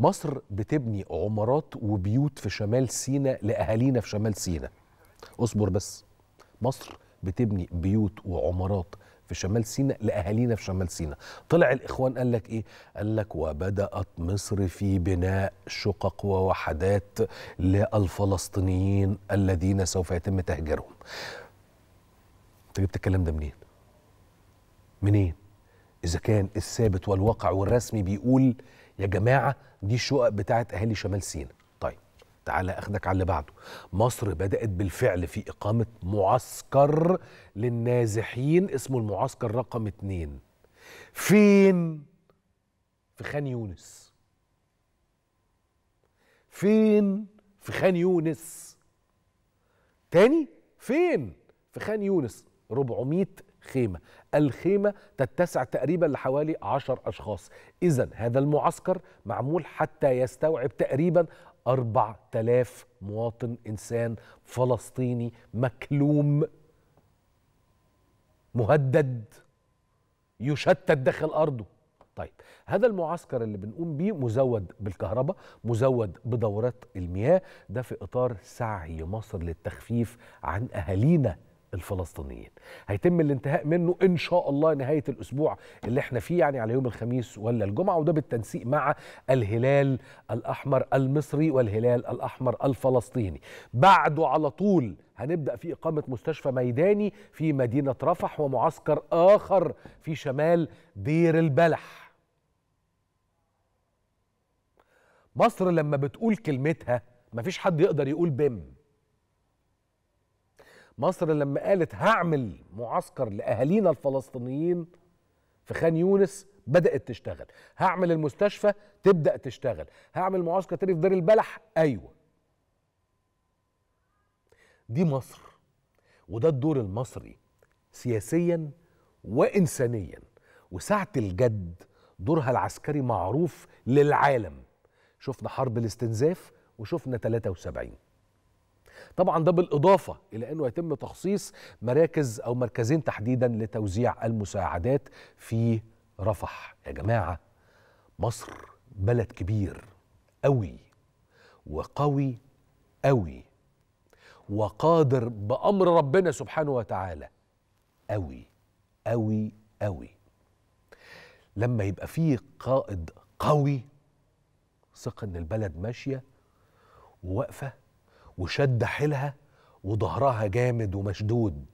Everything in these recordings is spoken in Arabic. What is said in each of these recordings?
مصر بتبني عمارات وبيوت في شمال سيناء لاهالينا في شمال سيناء اصبر بس مصر بتبني بيوت وعمارات في شمال سيناء لاهالينا في شمال سيناء طلع الاخوان قال لك ايه قال لك وبدات مصر في بناء شقق ووحدات للفلسطينيين الذين سوف يتم تهجيرهم انت جبت الكلام ده منين منين اذا كان الثابت والواقع والرسمي بيقول يا جماعه دي الشقق بتاعت اهالي شمال سيناء طيب تعالى اخدك على اللي بعده مصر بدات بالفعل في اقامه معسكر للنازحين اسمه المعسكر رقم اتنين فين في خان يونس فين في خان يونس تاني فين في خان يونس 400 خيمة الخيمة تتسع تقريبا لحوالي 10 أشخاص إذا هذا المعسكر معمول حتى يستوعب تقريبا 4000 مواطن إنسان فلسطيني مكلوم مهدد يشتت داخل أرضه طيب هذا المعسكر اللي بنقوم بيه مزود بالكهرباء مزود بدورات المياه ده في إطار سعي مصر للتخفيف عن أهالينا الفلسطينيين هيتم الانتهاء منه ان شاء الله نهايه الاسبوع اللي احنا فيه يعني على يوم الخميس ولا الجمعه وده بالتنسيق مع الهلال الاحمر المصري والهلال الاحمر الفلسطيني بعده على طول هنبدا في اقامه مستشفى ميداني في مدينه رفح ومعسكر اخر في شمال دير البلح مصر لما بتقول كلمتها مفيش حد يقدر يقول بم مصر لما قالت هعمل معسكر لاهالينا الفلسطينيين في خان يونس بدات تشتغل هعمل المستشفى تبدا تشتغل هعمل معسكر تاني في دير البلح ايوه دي مصر وده الدور المصري سياسيا وانسانيا وساعه الجد دورها العسكري معروف للعالم شفنا حرب الاستنزاف وشفنا 73 طبعا ده بالاضافه الى انه يتم تخصيص مراكز او مركزين تحديدا لتوزيع المساعدات في رفح يا جماعه مصر بلد كبير قوي وقوي قوي وقادر بامر ربنا سبحانه وتعالى قوي قوي قوي لما يبقى فيه قائد قوي ثق ان البلد ماشيه وواقفه وشد حيلها وظهرها جامد ومشدود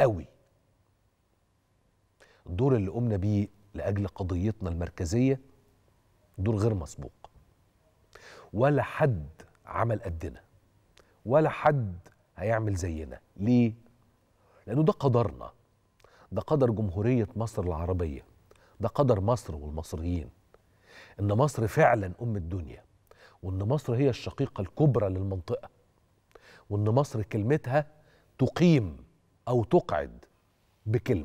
قوي الدور اللي قمنا بيه لاجل قضيتنا المركزيه دور غير مسبوق ولا حد عمل قدنا ولا حد هيعمل زينا ليه لانه ده قدرنا ده قدر جمهوريه مصر العربيه ده قدر مصر والمصريين ان مصر فعلا ام الدنيا وان مصر هي الشقيقه الكبرى للمنطقه وان مصر كلمتها تقيم او تقعد بكلمه